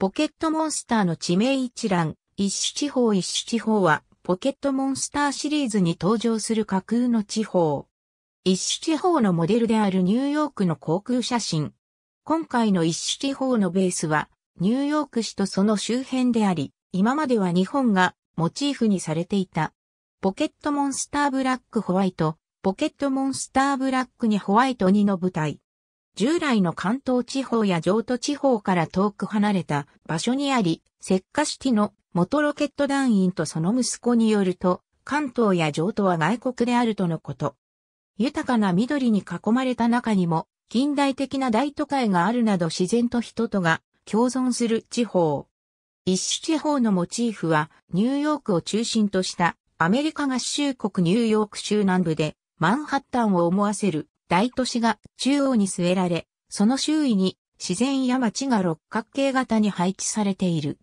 ポケットモンスターの地名一覧、一種地方一種地方は、ポケットモンスターシリーズに登場する架空の地方。一種地方のモデルであるニューヨークの航空写真。今回の一種地方のベースは、ニューヨーク市とその周辺であり、今までは日本がモチーフにされていた。ポケットモンスターブラックホワイト、ポケットモンスターブラックにホワイト2の舞台。従来の関東地方や上都地方から遠く離れた場所にあり、石化シティの元ロケット団員とその息子によると、関東や上都は外国であるとのこと。豊かな緑に囲まれた中にも、近代的な大都会があるなど自然と人とが共存する地方。一種地方のモチーフは、ニューヨークを中心としたアメリカ合衆国ニューヨーク州南部で、マンハッタンを思わせる大都市が中央に据えられ、その周囲に自然や町が六角形型に配置されている。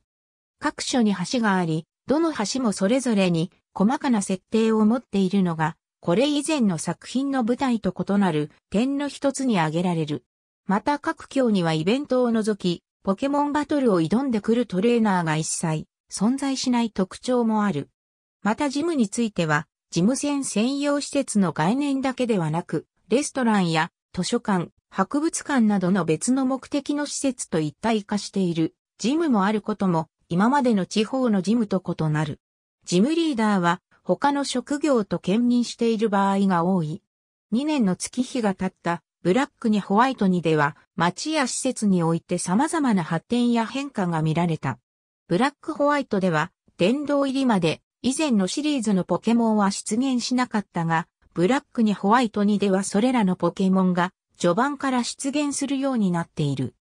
各所に橋があり、どの橋もそれぞれに細かな設定を持っているのが、これ以前の作品の舞台と異なる点の一つに挙げられる。また各教にはイベントを除き、ポケモンバトルを挑んでくるトレーナーが一切存在しない特徴もある。またジムについては、事務船専用施設の概念だけではなく、レストランや図書館、博物館などの別の目的の施設と一体化している、ジムもあることも、今までの地方のジムと異なる。ジムリーダーは、他の職業と兼任している場合が多い。2年の月日が経った、ブラックにホワイトにでは、町や施設において様々な発展や変化が見られた。ブラックホワイトでは、殿堂入りまで、以前のシリーズのポケモンは出現しなかったが、ブラックにホワイトにではそれらのポケモンが序盤から出現するようになっている。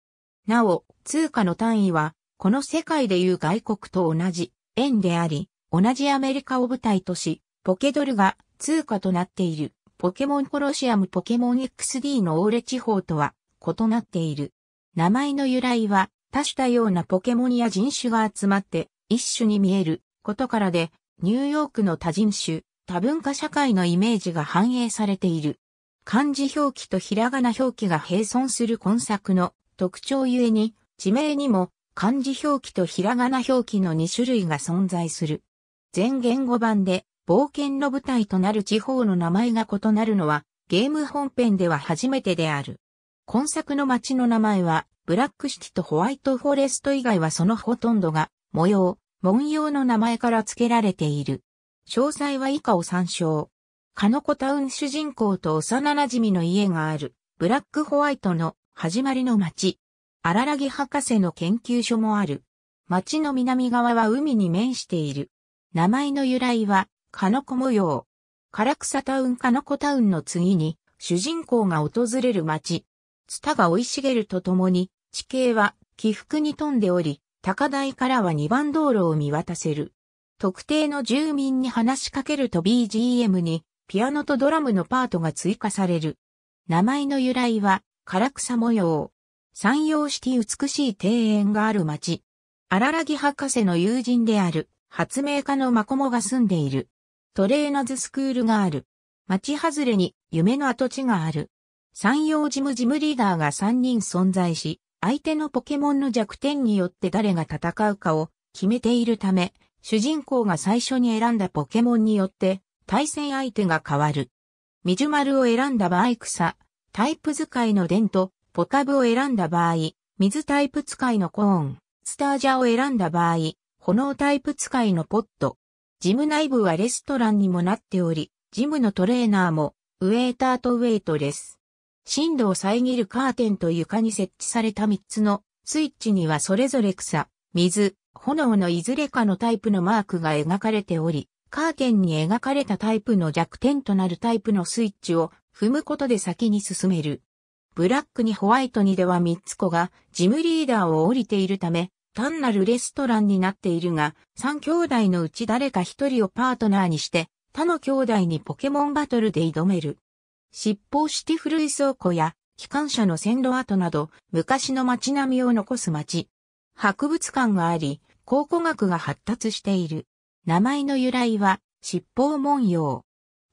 なお、通貨の単位は、この世界でいう外国と同じ円であり、同じアメリカを舞台とし、ポケドルが通貨となっている、ポケモンコロシアムポケモン XD のオーレ地方とは異なっている。名前の由来は、多種多様なポケモンや人種が集まって、一種に見えることからで、ニューヨークの多人種、多文化社会のイメージが反映されている。漢字表記とひらがな表記が並存する今作の特徴ゆえに、地名にも漢字表記とひらがな表記の2種類が存在する。全言語版で冒険の舞台となる地方の名前が異なるのはゲーム本編では初めてである。今作の街の名前はブラックシティとホワイトフォレスト以外はそのほとんどが模様、文様の名前から付けられている。詳細は以下を参照。カノコタウン主人公と幼馴染の家がある、ブラックホワイトの始まりの街。荒らぎ博士の研究所もある。街の南側は海に面している。名前の由来は、カノコ模様。唐草タウンカノコタウンの次に、主人公が訪れる街。ツタが生い茂るとともに、地形は起伏に富んでおり、高台からは二番道路を見渡せる。特定の住民に話しかけると BGM にピアノとドラムのパートが追加される。名前の由来は、唐草模様。山陽シティ美しい庭園がある町。荒らぎ博士の友人である、発明家のマコモが住んでいる。トレーナズスクールがある。町外れに夢の跡地がある。山陽ジムジムリーダーが3人存在し、相手のポケモンの弱点によって誰が戦うかを決めているため、主人公が最初に選んだポケモンによって対戦相手が変わる。ミジュマルを選んだ場合草、タイプ使いのデント、ポタブを選んだ場合、水タイプ使いのコーン、スタージャを選んだ場合、炎タイプ使いのポット。ジム内部はレストランにもなっており、ジムのトレーナーもウェーターとウェイトレス。深度を遮るカーテンと床に設置された3つのスイッチにはそれぞれ草、水、炎のいずれかのタイプのマークが描かれており、カーテンに描かれたタイプの弱点となるタイプのスイッチを踏むことで先に進める。ブラックにホワイトにでは3つ子がジムリーダーを降りているため、単なるレストランになっているが、3兄弟のうち誰か1人をパートナーにして、他の兄弟にポケモンバトルで挑める。執法シティ古い倉庫や、機関車の線路跡など、昔の街並みを残す街。博物館があり、考古学が発達している。名前の由来は、七法文様。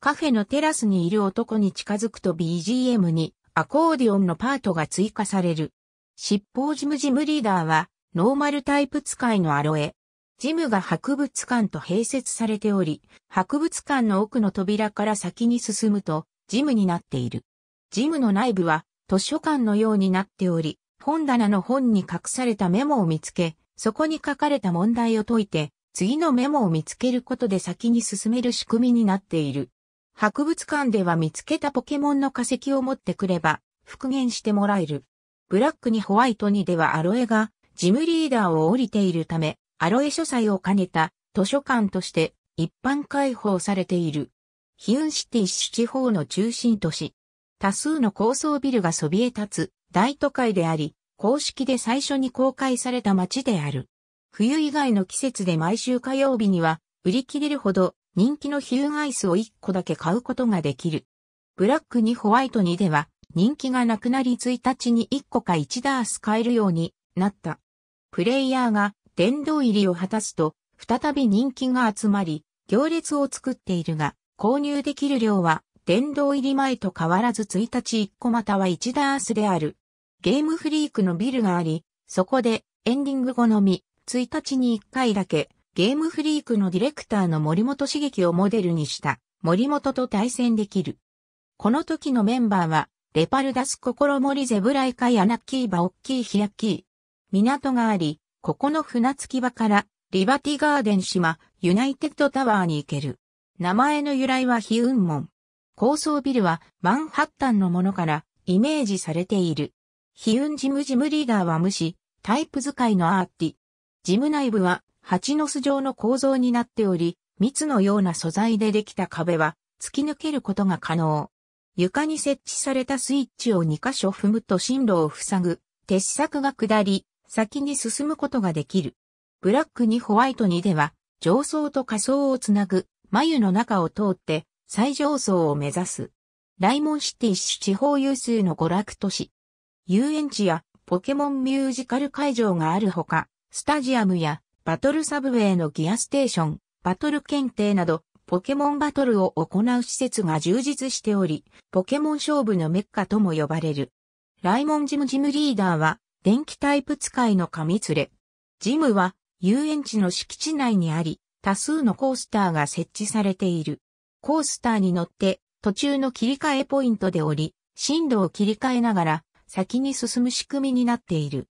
カフェのテラスにいる男に近づくと BGM にアコーディオンのパートが追加される。七法ジムジムリーダーは、ノーマルタイプ使いのアロエ。ジムが博物館と併設されており、博物館の奥の扉から先に進むと、ジムになっている。ジムの内部は図書館のようになっており、本棚の本に隠されたメモを見つけ、そこに書かれた問題を解いて、次のメモを見つけることで先に進める仕組みになっている。博物館では見つけたポケモンの化石を持ってくれば、復元してもらえる。ブラックにホワイトにではアロエが、ジムリーダーを降りているため、アロエ書斎を兼ねた図書館として一般開放されている。ヒュンシティ市地方の中心都市。多数の高層ビルがそびえ立つ大都会であり、公式で最初に公開された街である。冬以外の季節で毎週火曜日には売り切れるほど人気のヒューガイスを1個だけ買うことができる。ブラックにホワイトにでは人気がなくなり1日に1個か1ダース買えるようになった。プレイヤーが殿堂入りを果たすと再び人気が集まり行列を作っているが購入できる量は殿堂入り前と変わらず1日1個または1ダースである。ゲームフリークのビルがあり、そこでエンディング後のみ、1日に1回だけ、ゲームフリークのディレクターの森本茂樹をモデルにした森本と対戦できる。この時のメンバーは、レパルダス心森ゼブライカヤナッキーバオッキーヒヤッキー。港があり、ここの船着き場からリバティガーデン島、ユナイテッドタワーに行ける。名前の由来はヒウンモン。高層ビルはマンハッタンのものからイメージされている。ヒウンジムジムリーダーは無視、タイプ使いのアーティ。ジム内部は蜂の巣状の構造になっており、蜜のような素材でできた壁は突き抜けることが可能。床に設置されたスイッチを2箇所踏むと進路を塞ぐ、鉄柵が下り、先に進むことができる。ブラックにホワイトにでは、上層と下層をつなぐ、眉の中を通って、最上層を目指す。ライモンシティ市地方有数の娯楽都市。遊園地やポケモンミュージカル会場があるほか、スタジアムやバトルサブウェイのギアステーション、バトル検定など、ポケモンバトルを行う施設が充実しており、ポケモン勝負のメッカとも呼ばれる。ライモンジムジムリーダーは、電気タイプ使いの紙連れ。ジムは、遊園地の敷地内にあり、多数のコースターが設置されている。コースターに乗って、途中の切り替えポイントで降り、進路を切り替えながら、先に進む仕組みになっている。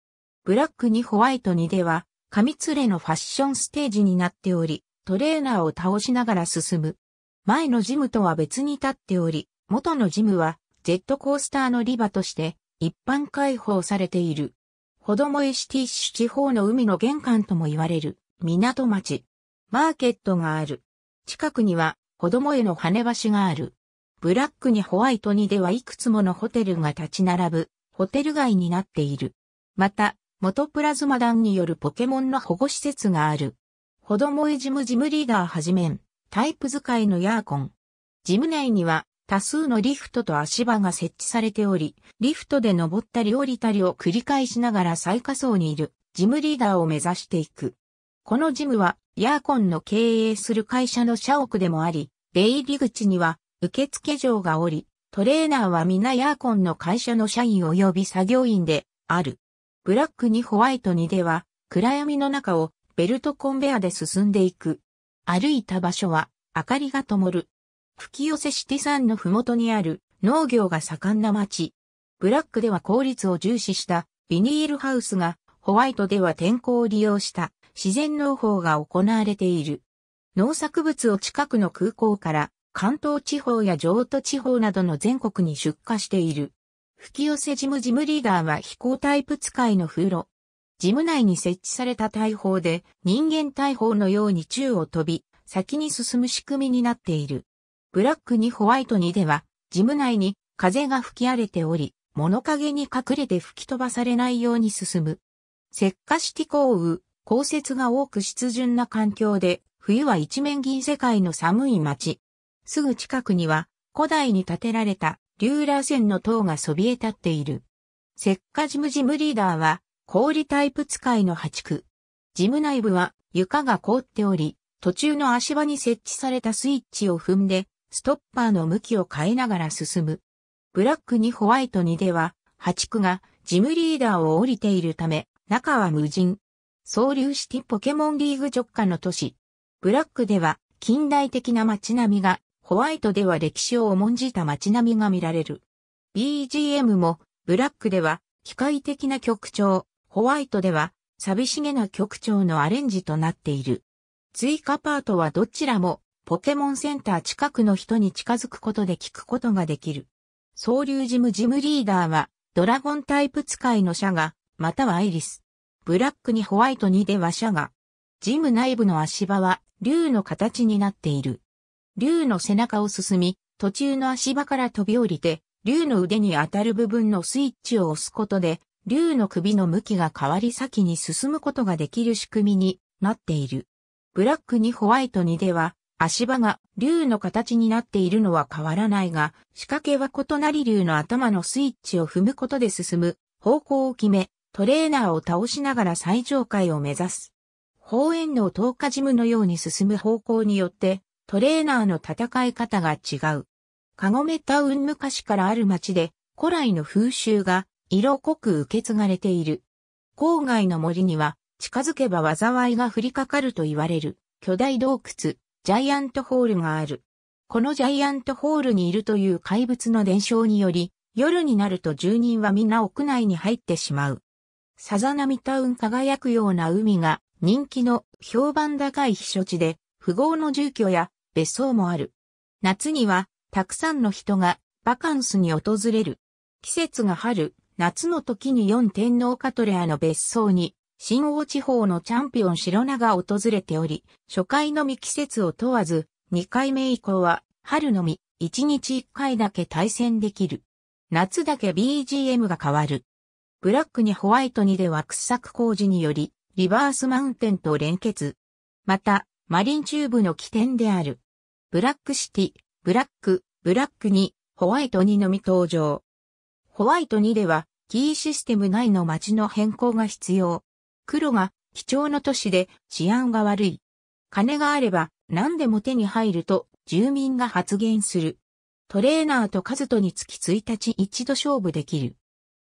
ブラックにホワイトにでは、紙連れのファッションステージになっており、トレーナーを倒しながら進む。前のジムとは別に立っており、元のジムはジェットコースターのリバとして一般開放されている。ほどもエシティッシュ地方の海の玄関とも言われる港町。マーケットがある。近くには子供への跳ね橋がある。ブラックにホワイトにではいくつものホテルが立ち並ぶホテル街になっている。また、元プラズマ団によるポケモンの保護施設がある。子供へジムジムリーダーはじめん、タイプ使いのヤーコン。ジム内には多数のリフトと足場が設置されており、リフトで登ったり降りたりを繰り返しながら最下層にいるジムリーダーを目指していく。このジムはヤーコンの経営する会社の社屋でもあり、出入り口には受付嬢がおり、トレーナーは皆ヤーコンの会社の社員及び作業員である。ブラックにホワイトにでは、暗闇の中をベルトコンベアで進んでいく。歩いた場所は、明かりが灯る。吹き寄せシティ山のふもとにある農業が盛んな町。ブラックでは効率を重視したビニールハウスが、ホワイトでは天候を利用した自然農法が行われている。農作物を近くの空港から関東地方や上都地方などの全国に出荷している。吹き寄せジムジムリーダーは飛行タイプ使いの風呂。ジム内に設置された大砲で人間大砲のように宙を飛び、先に進む仕組みになっている。ブラックにホワイトにでは、ジム内に風が吹き荒れており、物陰に隠れて吹き飛ばされないように進む。石化式降雨、降雪が多く湿潤な環境で、冬は一面銀世界の寒い街。すぐ近くには古代に建てられたリューラー線の塔がそびえ立っている。石化ジムジムリーダーは氷タイプ使いの破竹。ジム内部は床が凍っており、途中の足場に設置されたスイッチを踏んで、ストッパーの向きを変えながら進む。ブラックにホワイトにでは、破竹がジムリーダーを降りているため、中は無人。総流シティポケモンリーグ直下の都市。ブラックでは近代的な街並みがホワイトでは歴史を重んじた街並みが見られる。BGM も、ブラックでは、機械的な曲調、ホワイトでは、寂しげな曲調のアレンジとなっている。追加パートはどちらも、ポケモンセンター近くの人に近づくことで聞くことができる。総流ジムジムリーダーは、ドラゴンタイプ使いのシャガ、またはアイリス。ブラックにホワイトにではシャガ。ジム内部の足場は、竜の形になっている。竜の背中を進み、途中の足場から飛び降りて、竜の腕に当たる部分のスイッチを押すことで、竜の首の向きが変わり先に進むことができる仕組みになっている。ブラックにホワイトにでは、足場が竜の形になっているのは変わらないが、仕掛けは異なり竜の頭のスイッチを踏むことで進む方向を決め、トレーナーを倒しながら最上階を目指す。方円の10日ジムのように進む方向によって、トレーナーの戦い方が違う。カゴメタウン昔からある町で、古来の風習が色濃く受け継がれている。郊外の森には、近づけば災いが降りかかると言われる、巨大洞窟、ジャイアントホールがある。このジャイアントホールにいるという怪物の伝承により、夜になると住人は皆屋内に入ってしまう。さざ波タウン輝くような海が人気の評判高い避暑地で、富豪の住居や別荘もある。夏には、たくさんの人がバカンスに訪れる。季節が春、夏の時に四天皇カトレアの別荘に、新王地方のチャンピオン白名が訪れており、初回のみ季節を問わず、二回目以降は、春のみ、一日一回だけ対戦できる。夏だけ BGM が変わる。ブラックにホワイトにでは掘削工事により、リバースマウンテンと連結。また、マリン中部の起点である。ブラックシティ、ブラック、ブラックに、ホワイト2のみ登場。ホワイト2では、キーシステム内の街の変更が必要。黒が、貴重な都市で治安が悪い。金があれば何でも手に入ると住民が発言する。トレーナーとカズトにつき1日一度勝負できる。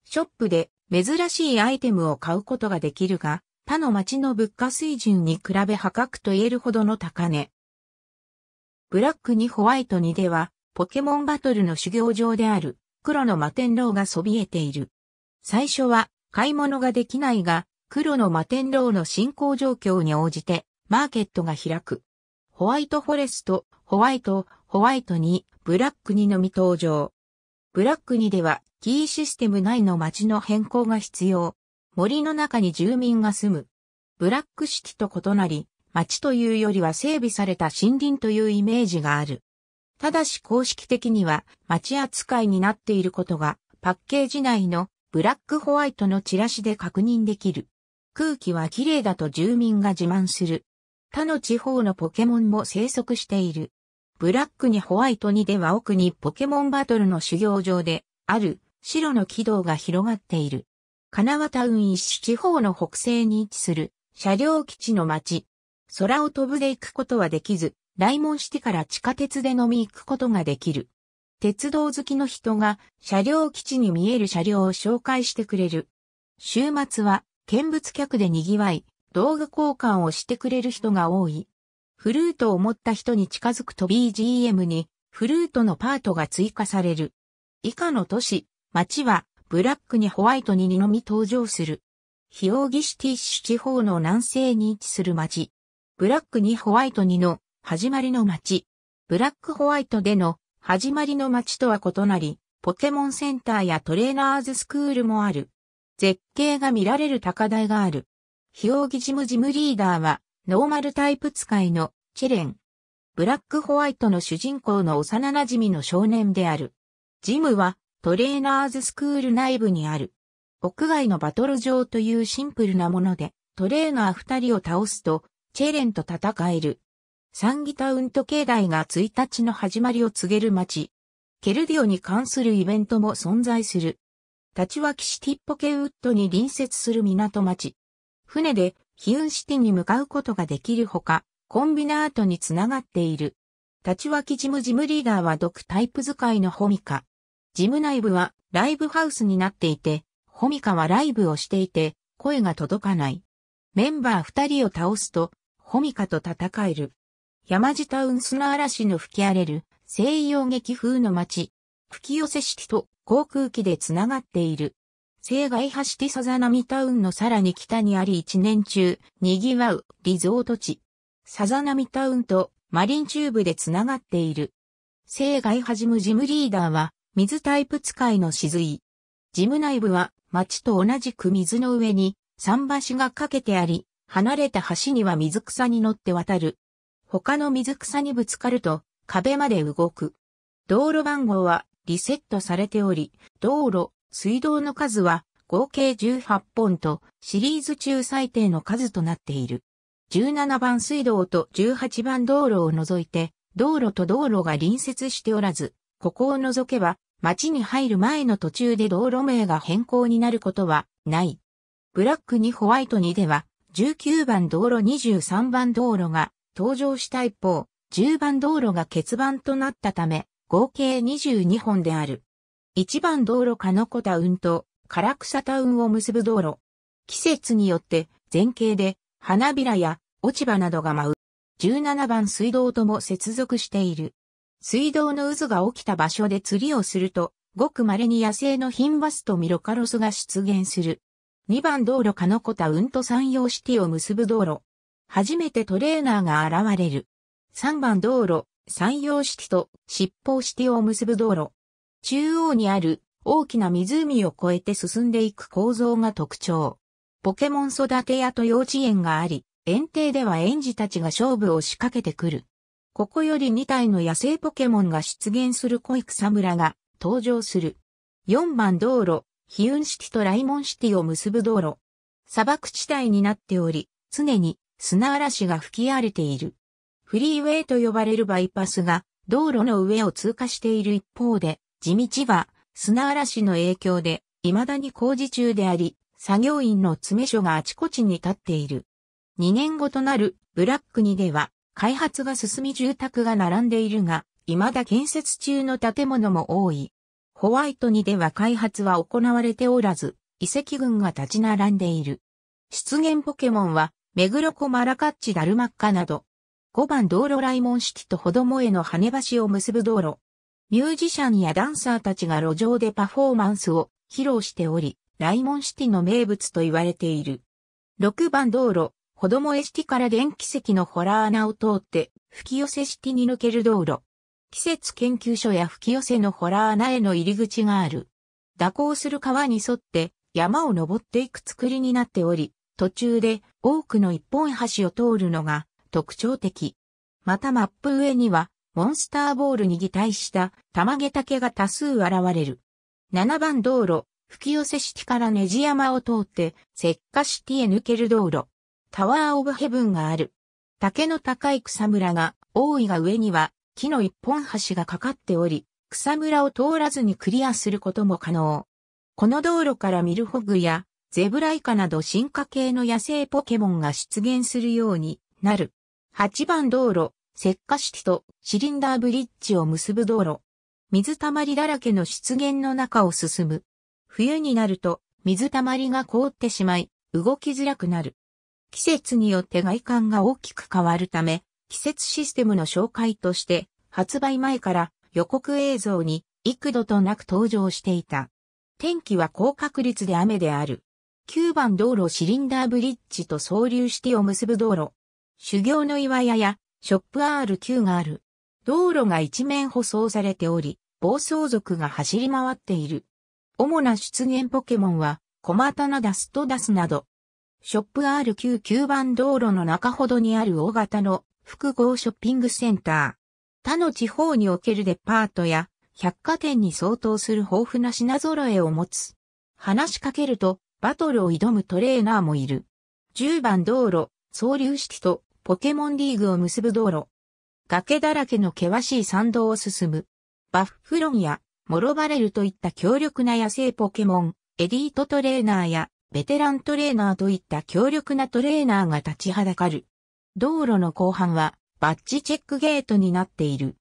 ショップで珍しいアイテムを買うことができるが、他の町の物価水準に比べ破格と言えるほどの高値。ブラックにホワイトにでは、ポケモンバトルの修行場である、黒の摩天楼がそびえている。最初は、買い物ができないが、黒の摩天楼の進行状況に応じて、マーケットが開く。ホワイトフォレスト、ホワイト、ホワイトに、ブラックにのみ登場。ブラックにでは、キーシステム内の街の変更が必要。森の中に住民が住む。ブラックシティと異なり、町というよりは整備された森林というイメージがある。ただし公式的には町扱いになっていることがパッケージ内のブラックホワイトのチラシで確認できる。空気は綺麗だと住民が自慢する。他の地方のポケモンも生息している。ブラックにホワイトにでは奥にポケモンバトルの修行場である白の軌道が広がっている。金輪タウン一市地方の北西に位置する車両基地の町。空を飛ぶで行くことはできず、来門してから地下鉄で飲み行くことができる。鉄道好きの人が車両基地に見える車両を紹介してくれる。週末は見物客で賑わい、道具交換をしてくれる人が多い。フルートを持った人に近づくと BGM にフルートのパートが追加される。以下の都市、町はブラックにホワイトに二のみ登場する。ヒオーギシティッシュ地方の南西に位置する町。ブラックにホワイトにの始まりの町。ブラックホワイトでの始まりの町とは異なり、ポケモンセンターやトレーナーズスクールもある。絶景が見られる高台がある。ヒオーギジムジムリーダーは、ノーマルタイプ使いのチェレン。ブラックホワイトの主人公の幼馴染の少年である。ジムはトレーナーズスクール内部にある。屋外のバトル場というシンプルなもので、トレーナー二人を倒すと、チェレンと戦える。サンギタウント境内が1日の始まりを告げる街。ケルディオに関するイベントも存在する。立ち脇シティッポケウッドに隣接する港町。船でヒウンシティに向かうことができるほか、コンビナートにつながっている。立ち脇ジムジムリーダーは毒タイプ使いのホミカ。ジム内部はライブハウスになっていて、ホミカはライブをしていて、声が届かない。メンバー二人を倒すと、ホミカと戦える。山地タウン砂嵐の吹き荒れる西洋劇風の街。吹き寄せ式と航空機で繋がっている。西外派シティサザナミタウンのさらに北にあり一年中、賑わうリゾート地。サザナミタウンとマリンチューブで繋がっている。西外派ジムジムリーダーは水タイプ使いの雫。ジム内部は町と同じく水の上に桟橋がかけてあり、離れた橋には水草に乗って渡る。他の水草にぶつかると壁まで動く。道路番号はリセットされており、道路、水道の数は合計18本とシリーズ中最低の数となっている。17番水道と18番道路を除いて、道路と道路が隣接しておらず、ここを除けば町に入る前の途中で道路名が変更になることはない。ブラックにホワイトにでは、19番道路23番道路が登場した一方、10番道路が欠番となったため、合計22本である。1番道路かノこタウンと唐草タウンを結ぶ道路。季節によって前景で花びらや落ち葉などが舞う。17番水道とも接続している。水道の渦が起きた場所で釣りをすると、ごく稀に野生のヒンバスとミロカロスが出現する。2番道路カノコタウンと山陽シティを結ぶ道路。初めてトレーナーが現れる。3番道路、山陽シティと七宝シティを結ぶ道路。中央にある大きな湖を越えて進んでいく構造が特徴。ポケモン育て屋と幼稚園があり、園庭では園児たちが勝負を仕掛けてくる。ここより2体の野生ポケモンが出現する濃い草村が登場する。4番道路、ヒウンシティとライモンシティを結ぶ道路。砂漠地帯になっており、常に砂嵐が吹き荒れている。フリーウェイと呼ばれるバイパスが道路の上を通過している一方で、地道は砂嵐の影響で未だに工事中であり、作業員の詰め所があちこちに立っている。2年後となるブラック2では開発が進み住宅が並んでいるが、未だ建設中の建物も多い。ホワイトにでは開発は行われておらず、遺跡群が立ち並んでいる。出現ポケモンは、目黒コマラカッチダルマッカなど、5番道路ライシテ式とほどもへの跳ね橋を結ぶ道路。ミュージシャンやダンサーたちが路上でパフォーマンスを披露しており、ライモンシティの名物と言われている。6番道路、子供エシティから電気石のホラー穴を通って、吹き寄せシティに抜ける道路。季節研究所や吹き寄せのホラー穴への入り口がある。蛇行する川に沿って山を登っていく作りになっており、途中で多くの一本橋を通るのが特徴的。またマップ上にはモンスターボールに擬態した玉毛竹が多数現れる。7番道路、吹き寄せシティからネジ山を通って、石化シティへ抜ける道路。タワーオブヘブンがある。竹の高い草むらが、多いが上には、木の一本橋がかかっており、草むらを通らずにクリアすることも可能。この道路からミルホグや、ゼブライカなど進化系の野生ポケモンが出現するようになる。8番道路、石化シティとシリンダーブリッジを結ぶ道路。水たまりだらけの湿原の中を進む。冬になると水たまりが凍ってしまい、動きづらくなる。季節によって外観が大きく変わるため、季節システムの紹介として、発売前から予告映像に幾度となく登場していた。天気は高確率で雨である。9番道路シリンダーブリッジと総流シティを結ぶ道路。修行の岩屋やショップ RQ がある。道路が一面舗装されており、暴走族が走り回っている。主な出現ポケモンは、コマタナダスとダスなど、ショップ RQ9 番道路の中ほどにある大型の複合ショッピングセンター。他の地方におけるデパートや百貨店に相当する豊富な品揃えを持つ。話しかけるとバトルを挑むトレーナーもいる。10番道路、総流式とポケモンリーグを結ぶ道路。崖だらけの険しい山道を進む。バッフロンやモロバレルといった強力な野生ポケモン、エリートトレーナーやベテラントレーナーといった強力なトレーナーが立ちはだかる。道路の後半はバッジチェックゲートになっている。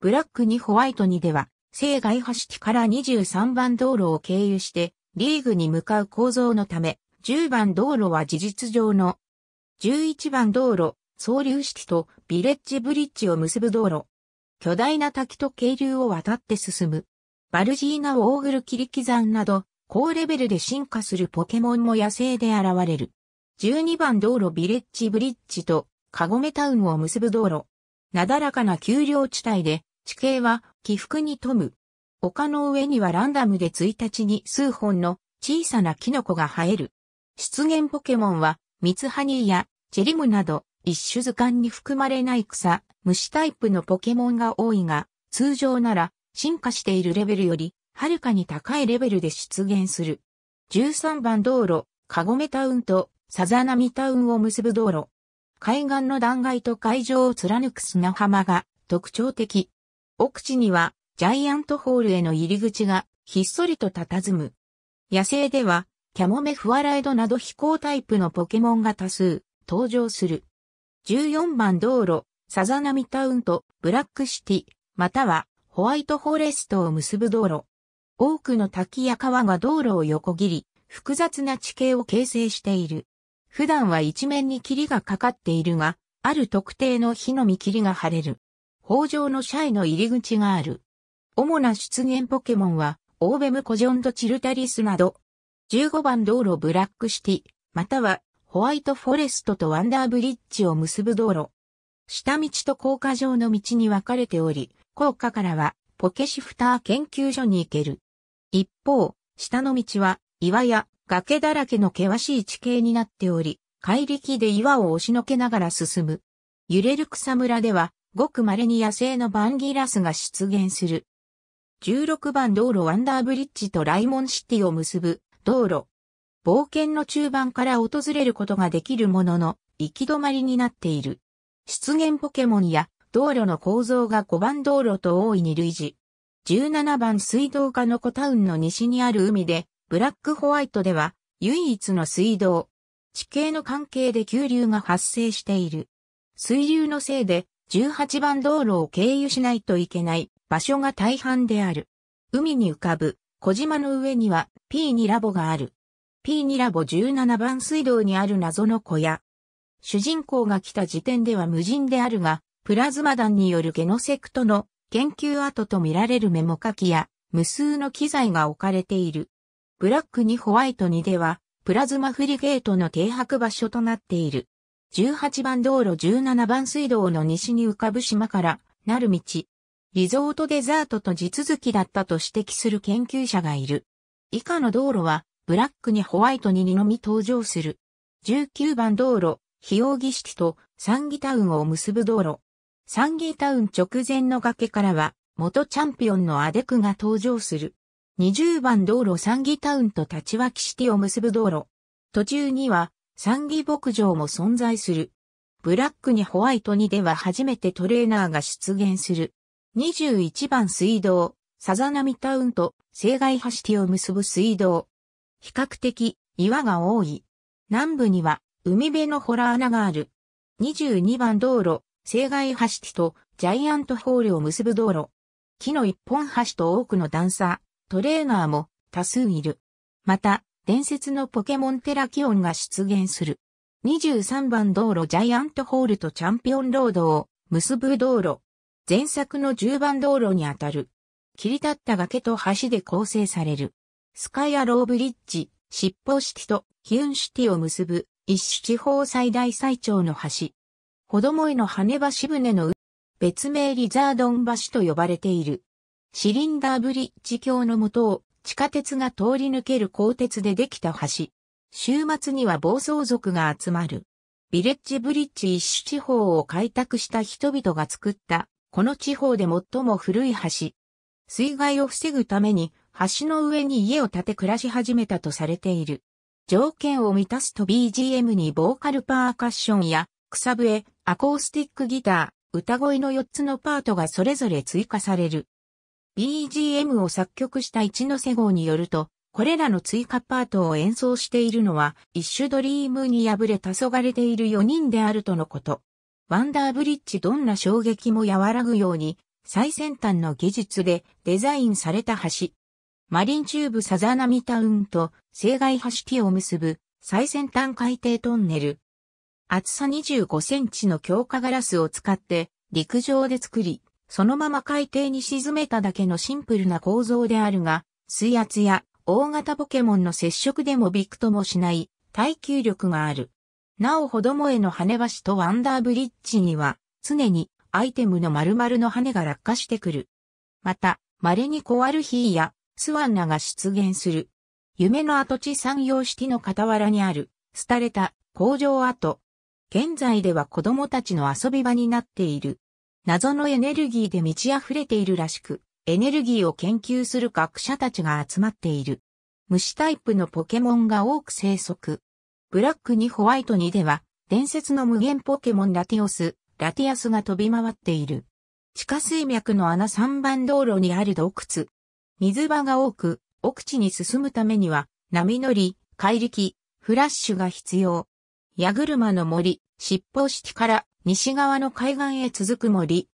ブラックにホワイトにでは、西外橋地から23番道路を経由して、リーグに向かう構造のため、10番道路は事実上の、11番道路、総流式とビレッジブリッジを結ぶ道路。巨大な滝と渓流を渡って進む。バルジーナ・オーグル・切り刻んなど、高レベルで進化するポケモンも野生で現れる。12番道路ビレッジブリッジとカゴメタウンを結ぶ道路。なだらかな丘陵地帯で、地形は起伏に富む。丘の上にはランダムで1日に数本の小さなキノコが生える。出現ポケモンは、ミツハニーやチェリムなど、一種図鑑に含まれない草、虫タイプのポケモンが多いが、通常なら進化しているレベルよりはるかに高いレベルで出現する。13番道路、カゴメタウンとサザナミタウンを結ぶ道路。海岸の断崖と海上を貫く砂浜が特徴的。奥地にはジャイアントホールへの入り口がひっそりと佇む。野生ではキャモメフワライドなど飛行タイプのポケモンが多数登場する。14番道路、サザナミタウンとブラックシティ、またはホワイトフォレストを結ぶ道路。多くの滝や川が道路を横切り、複雑な地形を形成している。普段は一面に霧がかかっているが、ある特定の日の見切りが晴れる。北条の社への入り口がある。主な出現ポケモンは、オーベムコジョンドチルタリスなど、15番道路ブラックシティ、またはホワイトフォレストとワンダーブリッジを結ぶ道路。下道と高架上の道に分かれており、高架からはポケシフター研究所に行ける。一方、下の道は岩や崖だらけの険しい地形になっており、怪力で岩を押しのけながら進む。揺れる草むらでは、ごく稀に野生のバンギラスが出現する。16番道路ワンダーブリッジとライモンシティを結ぶ道路。冒険の中盤から訪れることができるものの、行き止まりになっている。出現ポケモンや道路の構造が5番道路と大いに類似。17番水道課のコタウンの西にある海で、ブラックホワイトでは唯一の水道。地形の関係で急流が発生している。水流のせいで18番道路を経由しないといけない場所が大半である。海に浮かぶ小島の上には P2 ラボがある。P2 ラボ17番水道にある謎の小屋。主人公が来た時点では無人であるが、プラズマ弾によるゲノセクトの研究跡と見られるメモ書きや無数の機材が置かれている。ブラックにホワイトにでは、プラズマフリゲートの停泊場所となっている。18番道路17番水道の西に浮かぶ島からなる道。リゾートデザートと地続きだったと指摘する研究者がいる。以下の道路は、ブラックにホワイトにのみ登場する。19番道路、費用儀式とサンギタウンを結ぶ道路。サンギータウン直前の崖からは、元チャンピオンのアデクが登場する。20番道路サンギタウンと立脇シティを結ぶ道路。途中には、サンギ牧場も存在する。ブラックにホワイトにでは初めてトレーナーが出現する。21番水道、サザナミタウンと青外橋シティを結ぶ水道。比較的、岩が多い。南部には、海辺のホラー穴がある。22番道路、西外橋とジャイアントホールを結ぶ道路。木の一本橋と多くのダンサー、トレーナーも多数いる。また、伝説のポケモンテラキオンが出現する。23番道路ジャイアントホールとチャンピオンロードを結ぶ道路。前作の10番道路にあたる。切り立った崖と橋で構成される。スカイアローブリッジ、シッポシティとヒュンシティを結ぶ一種地方最大最長の橋。子供への羽橋船の別名リザードン橋と呼ばれている。シリンダーブリッジ橋のもとを地下鉄が通り抜ける鋼鉄でできた橋。週末には暴走族が集まる。ビレッジブリッジ一種地方を開拓した人々が作った、この地方で最も古い橋。水害を防ぐために橋の上に家を建て暮らし始めたとされている。条件を満たすと BGM にボーカルパーカッションや草笛、アコースティックギター、歌声の4つのパートがそれぞれ追加される。BGM を作曲した一ノ瀬号によると、これらの追加パートを演奏しているのは、一種ドリームに敗れた昏がれている4人であるとのこと。ワンダーブリッジどんな衝撃も和らぐように、最先端の技術でデザインされた橋。マリンチューブサザナミタウンと青外橋機を結ぶ最先端海底トンネル、厚さ25センチの強化ガラスを使って陸上で作り、そのまま海底に沈めただけのシンプルな構造であるが、水圧や大型ポケモンの接触でもびくともしない耐久力がある。なお、ほどもえの羽橋とワンダーブリッジには常にアイテムの丸々の羽が落下してくる。また、稀にコアルヒーやスワンナが出現する。夢の跡地産業式の傍らにある、廃れた工場跡、現在では子供たちの遊び場になっている。謎のエネルギーで満ち溢れているらしく、エネルギーを研究する学者たちが集まっている。虫タイプのポケモンが多く生息。ブラックにホワイトにでは、伝説の無限ポケモンラティオス、ラティアスが飛び回っている。地下水脈の穴3番道路にある洞窟。水場が多く、奥地に進むためには、波乗り、怪力、フラッシュが必要。矢車の森、尻尾式から西側の海岸へ続く森。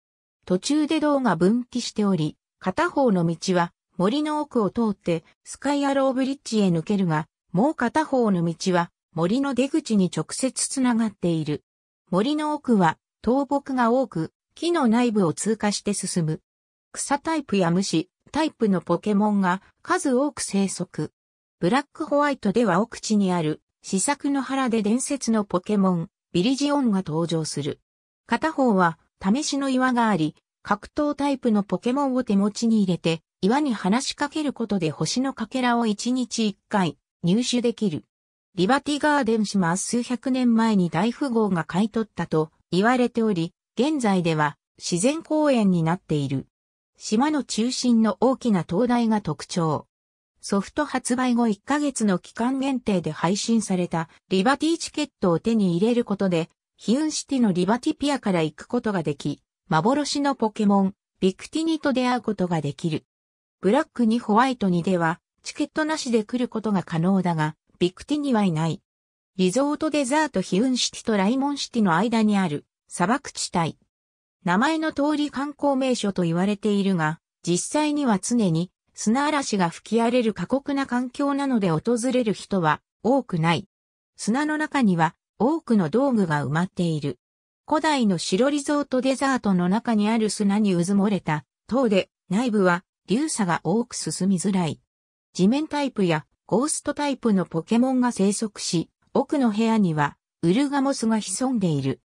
途中で道が分岐しており、片方の道は森の奥を通ってスカイアローブリッジへ抜けるが、もう片方の道は森の出口に直接つながっている。森の奥は倒木が多く、木の内部を通過して進む。草タイプや虫タイプのポケモンが数多く生息。ブラックホワイトでは奥地にある試作の腹で伝説のポケモン、ビリジオンが登場する。片方は、試しの岩があり、格闘タイプのポケモンを手持ちに入れて、岩に話しかけることで星のかけらを1日1回入手できる。リバティガーデン島数百年前に大富豪が買い取ったと言われており、現在では自然公園になっている。島の中心の大きな灯台が特徴。ソフト発売後1ヶ月の期間限定で配信されたリバティチケットを手に入れることで、ヒュンシティのリバティピアから行くことができ、幻のポケモン、ビクティニと出会うことができる。ブラックにホワイトにでは、チケットなしで来ることが可能だが、ビクティニはいない。リゾートデザートヒュンシティとライモンシティの間にある砂漠地帯。名前の通り観光名所と言われているが、実際には常に砂嵐が吹き荒れる過酷な環境なので訪れる人は多くない。砂の中には多くの道具が埋まっている。古代の白リゾートデザートの中にある砂にうずもれた塔で内部は流砂が多く進みづらい。地面タイプやゴーストタイプのポケモンが生息し、奥の部屋にはウルガモスが潜んでいる。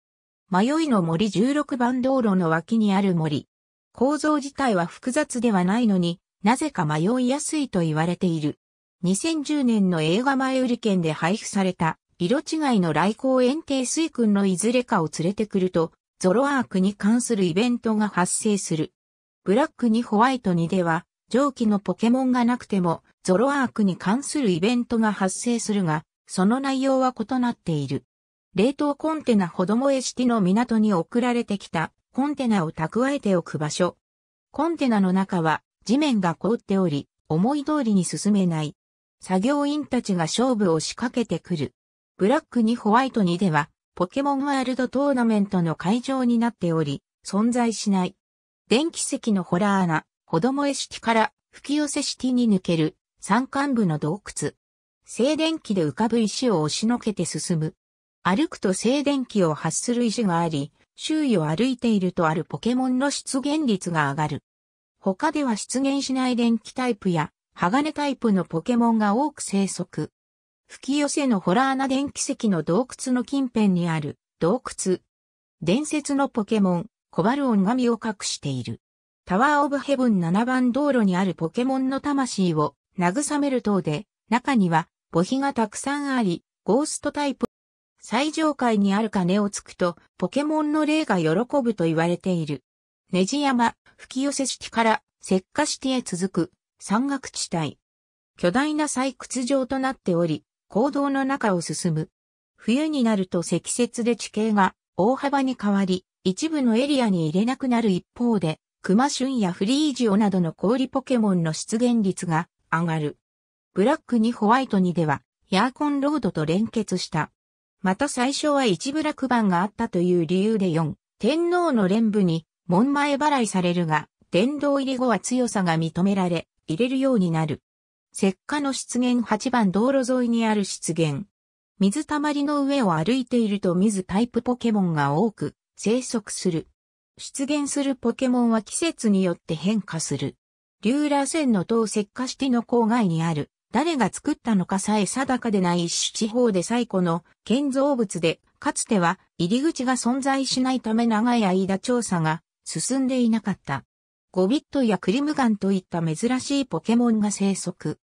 迷いの森16番道路の脇にある森。構造自体は複雑ではないのに、なぜか迷いやすいと言われている。2010年の映画前売り券で配布された、色違いの来光園庭水君のいずれかを連れてくると、ゾロアークに関するイベントが発生する。ブラックにホワイトにでは、上記のポケモンがなくても、ゾロアークに関するイベントが発生するが、その内容は異なっている。冷凍コンテナほどもエシティの港に送られてきたコンテナを蓄えておく場所。コンテナの中は地面が凍っており、思い通りに進めない。作業員たちが勝負を仕掛けてくる。ブラックにホワイトにでは、ポケモンワールドトーナメントの会場になっており、存在しない。電気石のホラー穴、子供絵式から吹き寄せ式に抜ける山間部の洞窟。静電気で浮かぶ石を押しのけて進む。歩くと静電気を発する石があり、周囲を歩いているとあるポケモンの出現率が上がる。他では出現しない電気タイプや鋼タイプのポケモンが多く生息。吹き寄せのホラーな電気石の洞窟の近辺にある洞窟。伝説のポケモン、コバルオンが身を隠している。タワーオブヘブン7番道路にあるポケモンの魂を慰める塔で、中には墓碑がたくさんあり、ゴーストタイプ。最上階にある鐘をつくと、ポケモンの霊が喜ぶと言われている。ネジ山、吹き寄せ式から石化式へ続く山岳地帯。巨大な採掘場となっており、坑道の中を進む。冬になると積雪で地形が大幅に変わり、一部のエリアに入れなくなる一方で、熊旬やフリージオなどの氷ポケモンの出現率が上がる。ブラックにホワイトにでは、ヤーコンロードと連結した。また最初は一部落盤があったという理由で4、天皇の連部に門前払いされるが、殿堂入り後は強さが認められ、入れるようになる。石化の湿原8番道路沿いにある湿原。水たまりの上を歩いていると水タイプポケモンが多く生息する。出現するポケモンは季節によって変化する。リューラー線の塔石化しての郊外にある、誰が作ったのかさえ定かでない一種地方で最古の建造物で、かつては入り口が存在しないため長い間調査が進んでいなかった。ゴビットやクリムガンといった珍しいポケモンが生息。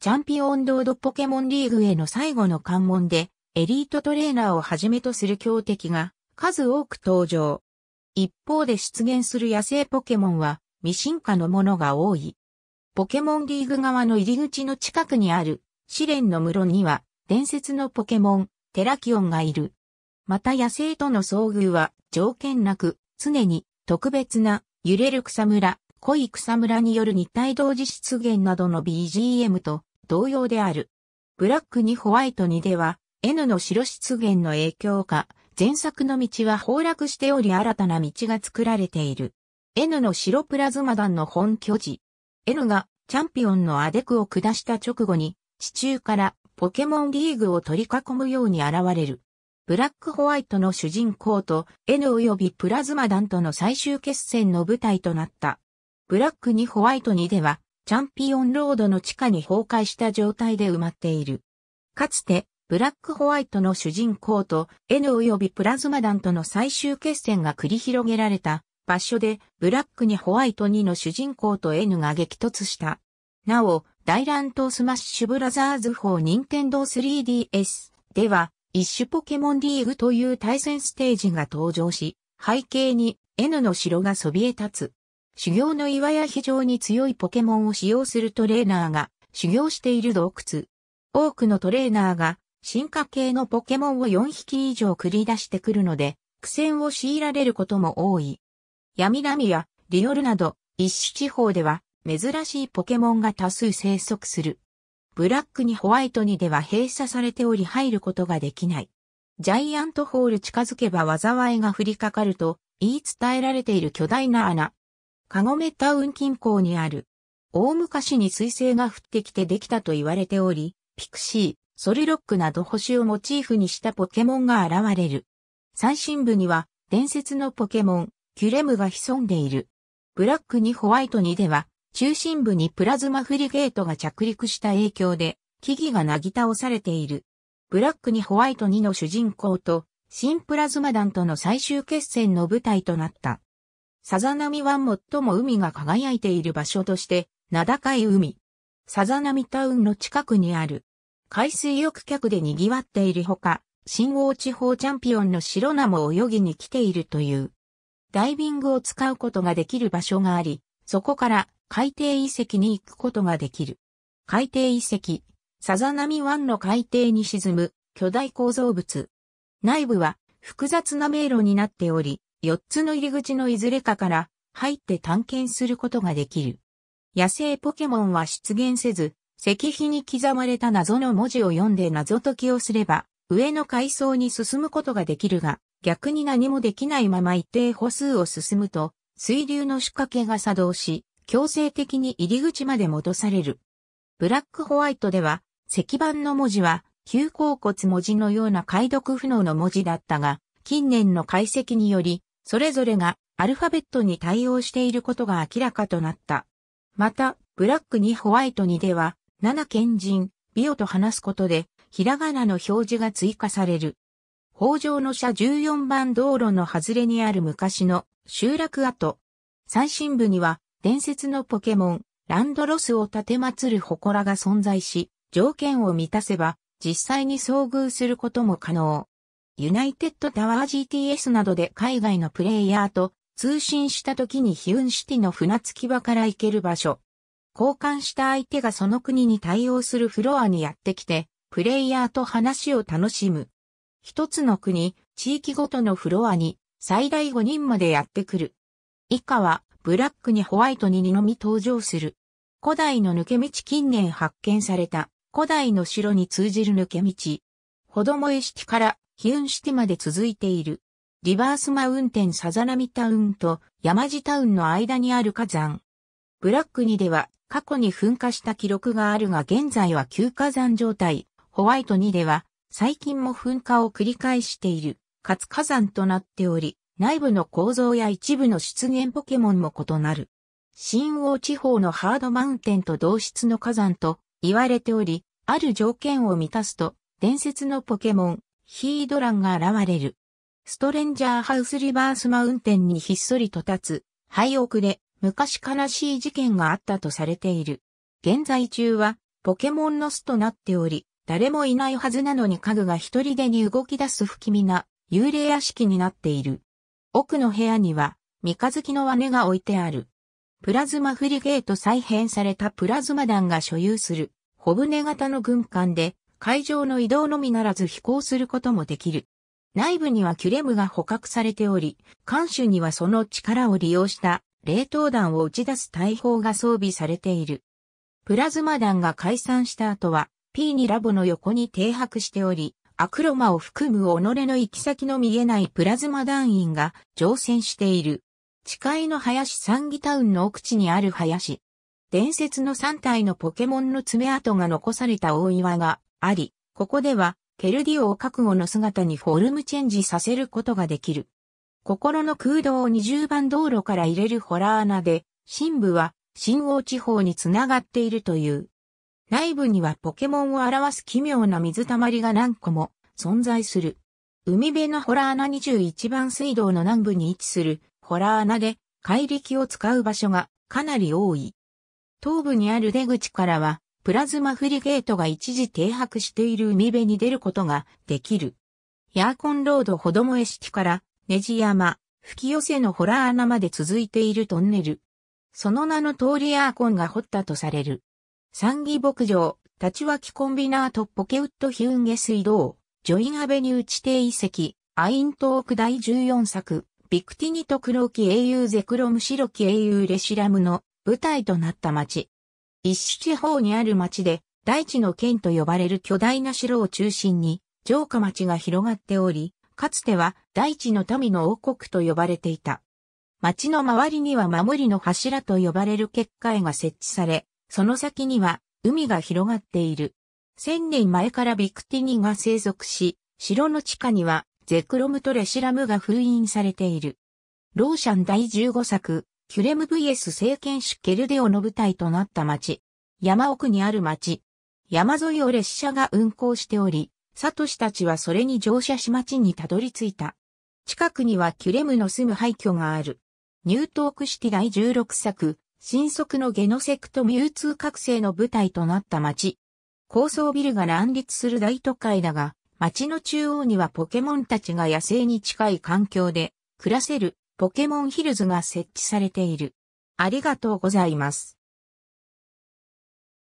チャンピオンロードポケモンリーグへの最後の関門で、エリートトレーナーをはじめとする強敵が数多く登場。一方で出現する野生ポケモンは未進化のものが多い。ポケモンリーグ側の入り口の近くにある試練の室には伝説のポケモン、テラキオンがいる。また野生との遭遇は条件なく常に特別な揺れる草むら、濃い草むらによる日体同時出現などの BGM と同様である。ブラックにホワイトにでは N の白出現の影響か、前作の道は崩落しており新たな道が作られている。N の白プラズマ団の本拠地。N がチャンピオンのアデクを下した直後に、地中からポケモンリーグを取り囲むように現れる。ブラックホワイトの主人公と N 及びプラズマ団との最終決戦の舞台となった。ブラックにホワイトにでは、チャンピオンロードの地下に崩壊した状態で埋まっている。かつて、ブラックホワイトの主人公と N 及びプラズマ団との最終決戦が繰り広げられた場所で、ブラックにホワイト2の主人公と N が激突した。なお、大乱闘スマッシュブラザーズ4 Nintendo 3DS では、一種ポケモンリーグという対戦ステージが登場し、背景に N の城がそびえ立つ。修行の岩や非常に強いポケモンを使用するトレーナーが修行している洞窟。多くのトレーナーが進化系のポケモンを4匹以上繰り出してくるので、苦戦を強いられることも多い。闇ナミやリオルなど、一種地方では珍しいポケモンが多数生息する。ブラックにホワイトにでは閉鎖されており入ることができない。ジャイアントホール近づけば災いが降りかかると言い伝えられている巨大な穴。カゴメタウン近郊にある。大昔に水星が降ってきてできたと言われており、ピクシー、ソルロックなど星をモチーフにしたポケモンが現れる。最深部には伝説のポケモン、キュレムが潜んでいる。ブラックにホワイトにでは中心部にプラズマフリゲートが着陸した影響で、木々がなぎ倒されている。ブラックにホワイト2の主人公と、新プラズマ団との最終決戦の舞台となった。さざ波は最も海が輝いている場所として、名高い海。さざミタウンの近くにある。海水浴客で賑わっているほか、新王地方チャンピオンの白名も泳ぎに来ているという。ダイビングを使うことができる場所があり、そこから海底遺跡に行くことができる。海底遺跡、さざ波湾の海底に沈む巨大構造物。内部は複雑な迷路になっており、4つの入り口のいずれかから入って探検することができる。野生ポケモンは出現せず、石碑に刻まれた謎の文字を読んで謎解きをすれば、上の階層に進むことができるが、逆に何もできないまま一定歩数を進むと、水流の仕掛けが作動し、強制的に入り口まで戻される。ブラックホワイトでは、石板の文字は、急甲骨文字のような解読不能の文字だったが、近年の解析により、それぞれがアルファベットに対応していることが明らかとなった。また、ブラックにホワイトにでは、7賢人、ビオと話すことで、ひらがなの表示が追加される。北条の車14番道路の外れにある昔の集落跡。最深部には伝説のポケモン、ランドロスを立て祀る祠が存在し、条件を満たせば、実際に遭遇することも可能。ユナイテッドタワー GTS などで海外のプレイヤーと通信した時にヒュンシティの船着き場から行ける場所。交換した相手がその国に対応するフロアにやってきて、プレイヤーと話を楽しむ。一つの国、地域ごとのフロアに最大5人までやってくる。以下はブラックにホワイトに二のみ登場する。古代の抜け道近年発見された古代の城に通じる抜け道。ほどもえ式からヒュンシティまで続いている。リバースマウンテンサザナミタウンと山地タウンの間にある火山。ブラックにでは過去に噴火した記録があるが現在は旧火山状態。ホワイトにでは最近も噴火を繰り返している活火山となっており、内部の構造や一部の出現ポケモンも異なる。新王地方のハードマウンテンと同質の火山と言われており、ある条件を満たすと、伝説のポケモン、ヒードランが現れる。ストレンジャーハウスリバースマウンテンにひっそりと立つ、廃屋で、昔悲しい事件があったとされている。現在中は、ポケモンの巣となっており、誰もいないはずなのに家具が一人でに動き出す不気味な幽霊屋敷になっている。奥の部屋には、三日月の姉が置いてある。プラズマフリゲート再編されたプラズマ弾が所有する、小船型の軍艦で、海上の移動のみならず飛行することもできる。内部にはキュレムが捕獲されており、艦首にはその力を利用した冷凍弾を打ち出す大砲が装備されている。プラズマ弾が解散した後は、P2 ラボの横に停泊しており、アクロマを含む己の行き先の見えないプラズマ団員が乗船している。地界の林サンギタウンの奥地にある林。伝説の3体のポケモンの爪痕が残された大岩があり、ここではケルディオを覚悟の姿にフォルムチェンジさせることができる。心の空洞を20番道路から入れるホラー穴で、深部は新王地方につながっているという。内部にはポケモンを表す奇妙な水たまりが何個も存在する。海辺のホラー穴21番水道の南部に位置するホラー穴で怪力を使う場所がかなり多い。東部にある出口からはプラズマフリゲートが一時停泊している海辺に出ることができる。ヤーコンロードほどもえ式からネジ山、吹き寄せのホラー穴まで続いているトンネル。その名の通りヤーコンが掘ったとされる。産義牧場、立ち脇コンビナートポケウッドヒュンゲ水道、ジョインアベニュー地底遺跡、アイントーク第14作、ビクティニトクロキ英雄ゼクロムシロキ英雄レシラムの舞台となった町。一種地方にある町で、大地の県と呼ばれる巨大な城を中心に、城下町が広がっており、かつては大地の民の王国と呼ばれていた。町の周りには守りの柱と呼ばれる結界が設置され、その先には海が広がっている。千年前からビクティニが生息し、城の地下にはゼクロムとレシラムが封印されている。ローシャン第15作、キュレム VS 政権主ケルデオの舞台となった町。山奥にある町。山沿いを列車が運行しており、サトシたちはそれに乗車し町にたどり着いた。近くにはキュレムの住む廃墟がある。ニュートークシティ第16作、新速のゲノセクトミュウツー覚醒の舞台となった町。高層ビルが乱立する大都会だが、町の中央にはポケモンたちが野生に近い環境で暮らせるポケモンヒルズが設置されている。ありがとうございます。